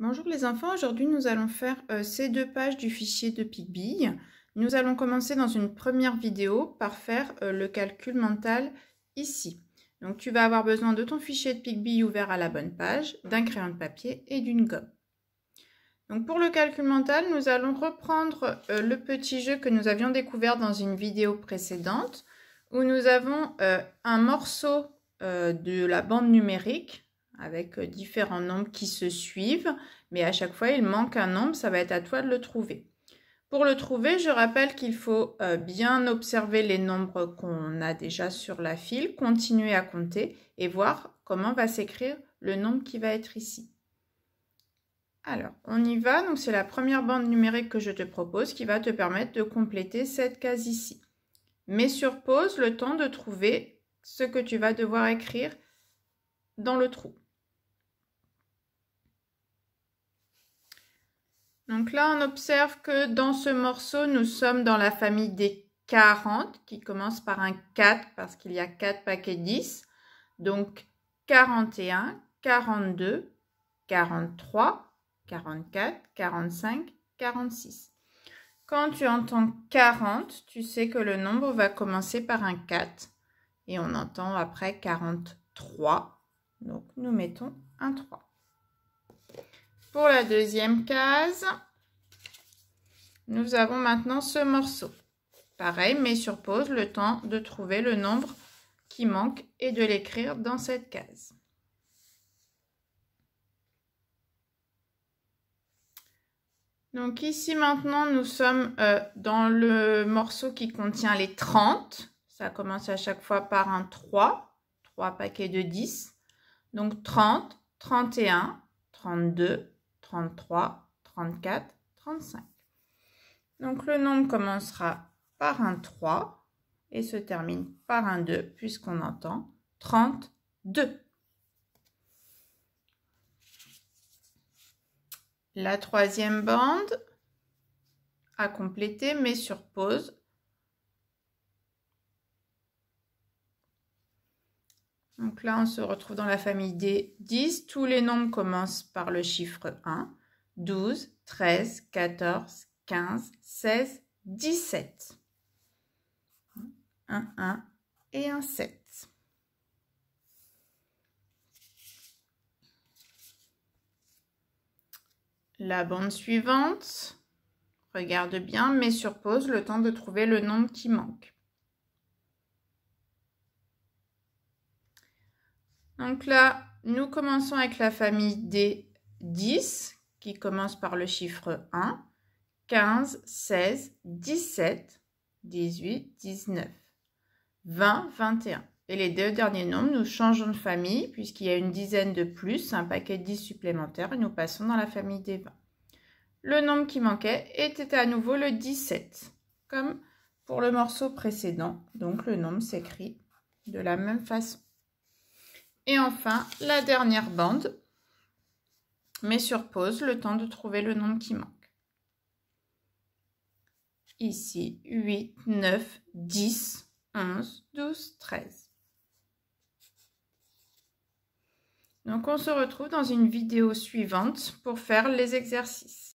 Bonjour les enfants, aujourd'hui nous allons faire euh, ces deux pages du fichier de Picbille. Nous allons commencer dans une première vidéo par faire euh, le calcul mental ici. Donc tu vas avoir besoin de ton fichier de Picbille ouvert à la bonne page, d'un crayon de papier et d'une gomme. Donc pour le calcul mental, nous allons reprendre euh, le petit jeu que nous avions découvert dans une vidéo précédente où nous avons un morceau de la bande numérique avec euh, différents nombres qui se suivent, mais à chaque fois il manque un nombre, ça va être à toi de le trouver. Pour le trouver, je rappelle qu'il faut euh, bien observer les nombres qu'on a déjà sur la file, continuer à compter et voir comment va s'écrire le nombre qui va être ici. Alors, on y va. Donc, c'est la première bande numérique que je te propose qui va te permettre de compléter cette case ici. Mais sur pause le temps de trouver ce que tu vas devoir écrire dans le trou. Donc là, on observe que dans ce morceau, nous sommes dans la famille des 40 qui commence par un 4 parce qu'il y a 4 paquets 10. Donc 41, 42, 43, 44, 45, 46. Quand tu entends 40, tu sais que le nombre va commencer par un 4 et on entend après 43. Donc nous mettons un 3. Pour la deuxième case, nous avons maintenant ce morceau. Pareil, mais sur pause, le temps de trouver le nombre qui manque et de l'écrire dans cette case. Donc ici maintenant, nous sommes euh, dans le morceau qui contient les 30. Ça commence à chaque fois par un 3, 3 paquets de 10. Donc 30, 31, 32, 33, 34, 35. Donc le nombre commencera par un 3 et se termine par un 2 puisqu'on entend 32. La troisième bande à compléter mais sur pause Donc là, on se retrouve dans la famille des 10. Tous les nombres commencent par le chiffre 1. 12, 13, 14, 15, 16, 17. Un 1 et un 7. La bande suivante, regarde bien, mets sur pause le temps de trouver le nombre qui manque. Donc là, nous commençons avec la famille des 10 qui commence par le chiffre 1, 15, 16, 17, 18, 19, 20, 21. Et les deux derniers nombres, nous changeons de famille puisqu'il y a une dizaine de plus, un paquet de 10 supplémentaires et nous passons dans la famille des 20. Le nombre qui manquait était à nouveau le 17, comme pour le morceau précédent. Donc le nombre s'écrit de la même façon. Et enfin, la dernière bande, mais sur pause, le temps de trouver le nombre qui manque. Ici, 8, 9, 10, 11, 12, 13. Donc on se retrouve dans une vidéo suivante pour faire les exercices.